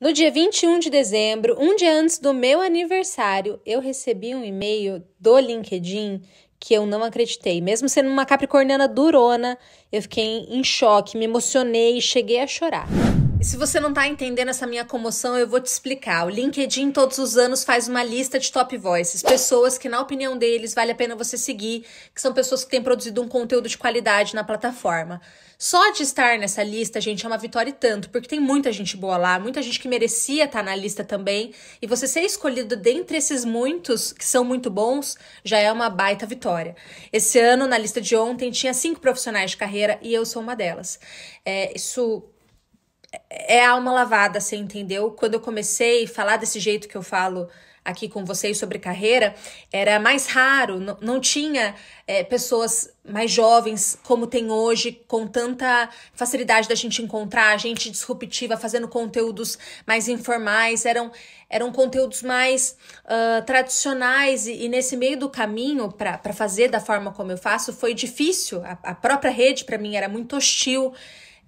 No dia 21 de dezembro, um dia antes do meu aniversário, eu recebi um e-mail do LinkedIn que eu não acreditei. Mesmo sendo uma capricorniana durona, eu fiquei em choque, me emocionei e cheguei a chorar. Se você não está entendendo essa minha comoção, eu vou te explicar. O LinkedIn todos os anos faz uma lista de top voices, pessoas que, na opinião deles, vale a pena você seguir, que são pessoas que têm produzido um conteúdo de qualidade na plataforma. Só de estar nessa lista, gente, é uma vitória e tanto, porque tem muita gente boa lá, muita gente que merecia estar tá na lista também. E você ser escolhido dentre esses muitos que são muito bons já é uma baita vitória. Esse ano, na lista de ontem, tinha cinco profissionais de carreira e eu sou uma delas. É, isso é alma lavada, você entendeu? Quando eu comecei a falar desse jeito que eu falo aqui com vocês sobre carreira, era mais raro, não, não tinha é, pessoas mais jovens como tem hoje, com tanta facilidade da gente encontrar, gente disruptiva, fazendo conteúdos mais informais, eram, eram conteúdos mais uh, tradicionais, e, e, nesse meio do caminho, para fazer da forma como eu faço, foi difícil, a, a própria rede para mim era muito hostil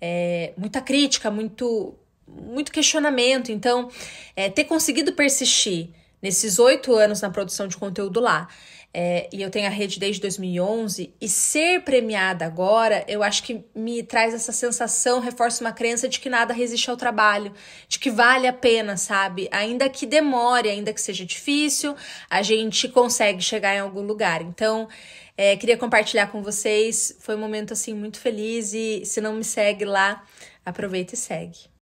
é, muita crítica, muito, muito questionamento. Então, é, ter conseguido persistir nesses oito anos na produção de conteúdo lá. É, e eu tenho a rede desde 2011, e ser premiada agora, eu acho que me traz essa sensação, reforça uma crença de que nada resiste ao trabalho, de que vale a pena, sabe? Ainda que demore, ainda que seja difícil, a gente consegue chegar em algum lugar. Então, é, queria compartilhar com vocês, foi um momento assim muito feliz, e se não me segue lá, aproveita e segue.